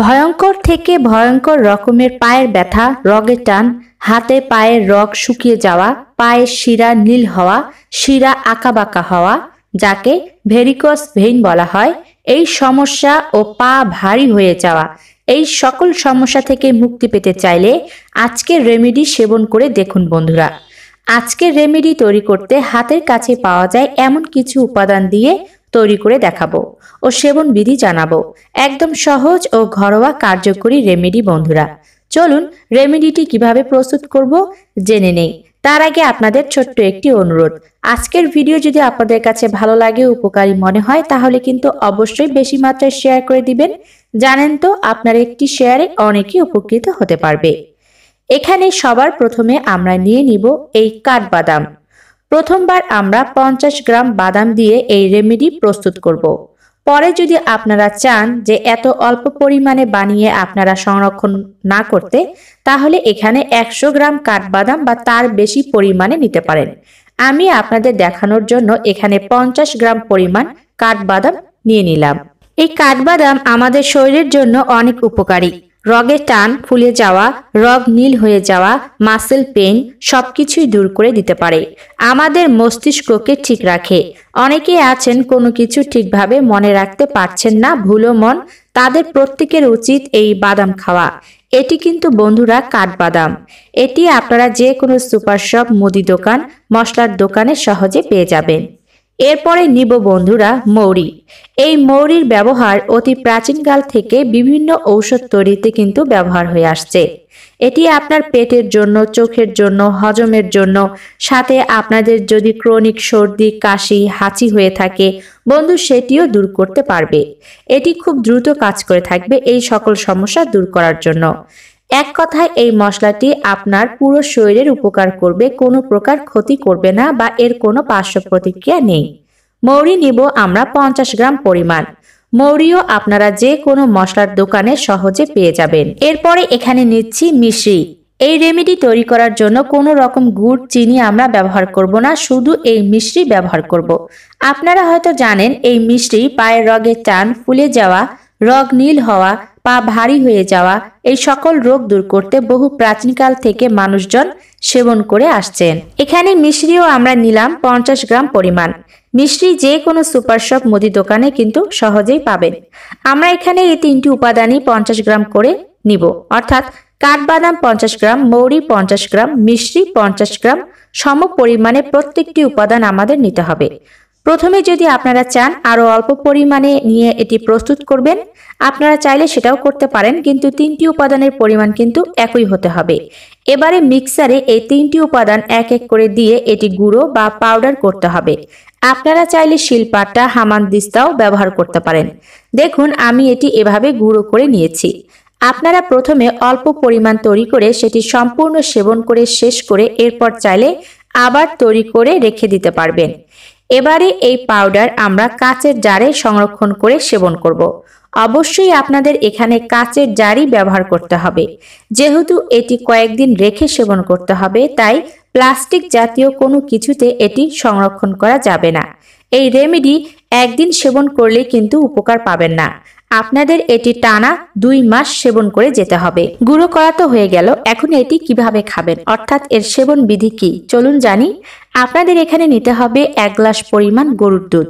ভয়ঙ্কর থেকে ভয়ঙ্কর রকমের পায়ের ব্যথা রগে টান হাতে পায়ের রগ শুকিয়ে যাওয়া পায়ের শিরা নীল হওয়া শিরা আঁকাবাঁকা হওয়া যাকে ভেরিকস ভেইন বলা হয় এই সমস্যা ও পা ভারী হয়ে যাওয়া এই সকল সমস্যা থেকে মুক্তি পেতে চাইলে আজকের রেমেডি সেবন করে দেখুন বন্ধুরা আজকের রেমেডি তৈরি করতে হাতের কাছে পাওয়া যায় এমন কিছু উপাদান দিয়ে তৈরি করে দেখাবো ও সেবন বিধি জানাবো একদম সহজ ও ঘরোয়া কার্যকরী রেমেডি বন্ধুরা চলুন রেমেডিটি কিভাবে প্রস্তুত করব জেনে নেই তার আগে আপনাদের ছোট্ট একটি অনুরোধ আজকের ভিডিও যদি আপনাদের কাছে ভালো লাগে উপকারী মনে হয় তাহলে কিন্তু অবশ্যই বেশি মাত্রায় শেয়ার করে দিবেন জানেন তো আপনার একটি শেয়ারে অনেকেই উপকৃত হতে পারবে এখানে সবার প্রথমে আমরা নিয়ে নিব এই কাঠবাদাম প্রথমবার আমরা পঞ্চাশ গ্রাম বাদাম দিয়ে এই রেমেডি প্রস্তুত করব। পরে যদি আপনারা চান যে এত অল্প পরিমাণে বানিয়ে আপনারা সংরক্ষণ না করতে তাহলে এখানে একশো গ্রাম কাঠবাদাম বা তার বেশি পরিমাণে নিতে পারেন আমি আপনাদের দেখানোর জন্য এখানে পঞ্চাশ গ্রাম পরিমাণ কাঠবাদাম নিয়ে নিলাম এই কাঠবাদাম আমাদের শরীরের জন্য অনেক উপকারী রগে টান ফুলে যাওয়া রগ নীল হয়ে যাওয়া মাসেল পেন সব কিছুই দূর করে দিতে পারে আমাদের মস্তিষ্ককে ঠিক রাখে অনেকেই আছেন কোনো কিছু ঠিকভাবে মনে রাখতে পারছেন না ভুলো মন তাদের প্রত্যেকের উচিত এই বাদাম খাওয়া এটি কিন্তু বন্ধুরা কাঠবাদাম এটি আপনারা যে কোনো সুপার শপ মুদি দোকান মশলার দোকানে সহজে পেয়ে যাবেন এরপরে নিব বন্ধুরা মৌরি এই মৌরির ব্যবহার অতি প্রাচীনকাল থেকে বিভিন্ন ঔষধ তৈরিতে কিন্তু ব্যবহার হয়ে আসছে এটি আপনার পেটের জন্য চোখের জন্য হজমের জন্য সাথে আপনাদের যদি ক্রনিক সর্দি কাশি হাঁচি হয়ে থাকে বন্ধু সেটিও দূর করতে পারবে এটি খুব দ্রুত কাজ করে থাকবে এই সকল সমস্যা দূর করার জন্য এক কথায় এই মশলাটি আপনার পুরো শরীরের উপকার করবে কোনো প্রকার ক্ষতি করবে না বা এর কোনো পার্শ্ব প্রতিক্রিয়া নেই মৌরি নিব আমরা পঞ্চাশ গ্রাম পরিমাণ মৌরিও আপনারা যে কোনো মশলার দোকানে সহজে পেয়ে যাবেন এরপরে এখানে নিচ্ছি মিশ্রি এই রেমেডি তৈরি করার জন্য কোনো রকম গুড় চিনি আমরা ব্যবহার করব না শুধু এই মিশ্রি ব্যবহার করব। আপনারা হয়তো জানেন এই মিষ্টি পায়ের রগে টান ফুলে যাওয়া রগ নীল হওয়া পা ভারী হয়ে যাওয়া এই সকল রোগ দূর করতে বহু প্রাচীনকাল থেকে মানুষজন সেবন করে আসছেন এখানে মিশ্রিও আমরা নিলাম পঞ্চাশ গ্রাম পরিমাণ মিশ্রি যে কোনো সুপার শপ মুদি দোকানে কিন্তু সহজেই পাবেন আমরা এখানে এই তিনটি উপাদানই পঞ্চাশ গ্রাম করে নিব অর্থাৎ কাঠবাদাম পঞ্চাশ গ্রাম মৌরি পঞ্চাশ গ্রাম মিশ্রি পঞ্চাশ গ্রাম সম পরিমাণে প্রত্যেকটি উপাদান আমাদের নিতে হবে প্রথমে যদি আপনারা চান আরও অল্প পরিমাণে নিয়ে এটি প্রস্তুত করবেন আপনারা চাইলে সেটাও করতে পারেন কিন্তু তিনটি উপাদানের পরিমাণ কিন্তু একই হতে হবে এবারে মিক্সারে এই তিনটি উপাদান এক এক করে দিয়ে এটি গুঁড়ো বা পাউডার করতে হবে আপনারা চাইলে শিলপাটা হামানদিস্তাও ব্যবহার করতে পারেন দেখুন আমি এটি এভাবে গুঁড়ো করে নিয়েছি আপনারা প্রথমে অল্প পরিমাণ তৈরি করে সেটি সম্পূর্ণ সেবন করে শেষ করে এরপর চাইলে আবার তৈরি করে রেখে দিতে পারবেন এবারে এই পাউডার আমরা কাঁচের জারে সংরক্ষণ করে সেবন করব। অবশ্যই আপনাদের এখানে কাঁচের জারই ব্যবহার করতে হবে যেহেতু এটি কয়েকদিন রেখে সেবন করতে হবে তাই প্লাস্টিক জাতীয় কোনো কিছুতে এটি সংরক্ষণ করা যাবে না এই রেমেডি একদিন সেবন করলে কিন্তু উপকার পাবেন না আপনাদের এটি টানা দুই মাস সেবন করে যেতে হবে গুঁড়ো করা তো হয়ে গেল এখন এটি কিভাবে খাবেন অর্থাৎ এর সেবন বিধি কি চলুন জানি আপনাদের এখানে নিতে হবে এক গ্লাস পরিমাণ গরুর দুধ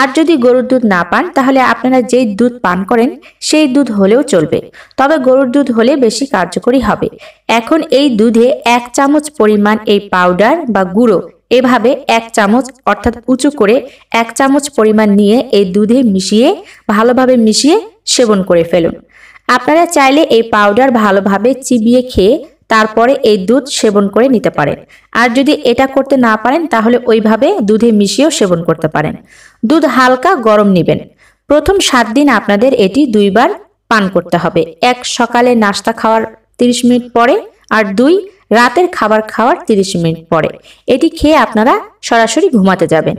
আর যদি গরুর দুধ না পান তাহলে আপনারা যেই দুধ পান করেন সেই দুধ হলেও চলবে তবে গরুর দুধ হলে বেশি কার্যকরী হবে এখন এই দুধে এক চামচ পরিমাণ এই পাউডার বা গুঁড়ো এভাবে এক চামচ অর্থাৎ উঁচু করে এক চামচ পরিমাণ নিয়ে এই দুধে মিশিয়ে ভালোভাবে মিশিয়ে সেবন করে ফেলুন আপনারা চাইলে এই পাউডার ভালোভাবে চিবিয়ে খেয়ে তারপরে এই দুধ সেবন করে নিতে পারেন আর যদি এটা করতে না পারেন তাহলে ওইভাবে দুধে মিশিয়েও সেবন করতে পারেন দুধ হালকা গরম নেবেন প্রথম সাত দিন আপনাদের এটি দুইবার পান করতে হবে এক সকালে নাস্তা খাওয়ার 30 মিনিট পরে আর দুই রাতের খাবার খাওয়ার 30 মিনিট পরে এটি খেয়ে আপনারা সরাসরি ঘুমাতে যাবেন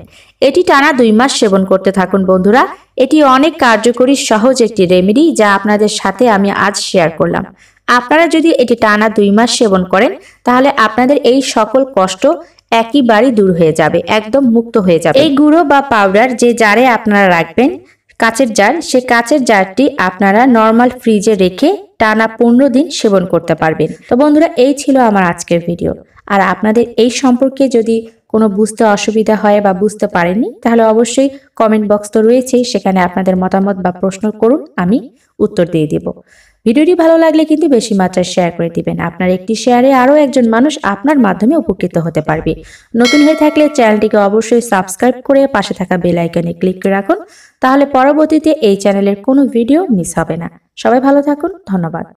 এটি টানা দুই মাস সেবন করতে থাকুন বন্ধুরা এটি অনেক কার্যকরী সহজ একটি রেমেডি যা আপনাদের সাথে আমি আজ শেয়ার করলাম আপনারা যদি এটি টানা দুই মাস সেবন করেন তাহলে আপনাদের এই সকল কষ্ট একেবারেই দূর হয়ে যাবে একদম মুক্ত হয়ে যাবে এই গুঁড়ো বা পাউডার যে জারে আপনারা রাখবেন কাচের জার সেই কাচের জারটি আপনারা নর্মাল ফ্রিজে রেখে টানা পনেরো দিন সেবন করতে পারবেন তো বন্ধুরা এই ছিল আমার আজকের ভিডিও আর আপনাদের এই সম্পর্কে যদি কোনো বুঝতে অসুবিধা হয় বা বুঝতে পারেনি তাহলে অবশ্যই কমেন্ট বক্স তো রয়েছেই সেখানে আপনাদের মতামত বা প্রশ্ন করুন আমি উত্তর দিয়ে দেব ভিডিওটি ভালো লাগলে কিন্তু বেশি মাত্রায় শেয়ার করে দিবেন আপনার একটি শেয়ারে আরও একজন মানুষ আপনার মাধ্যমে উপকৃত হতে পারবে নতুন হয়ে থাকলে চ্যানেলটিকে অবশ্যই সাবস্ক্রাইব করে পাশে থাকা বেল আইকনে ক্লিক করে রাখুন তাহলে পরবর্তীতে এই চ্যানেলের কোনো ভিডিও মিস হবে না সবাই ভালো থাকুন ধন্যবাদ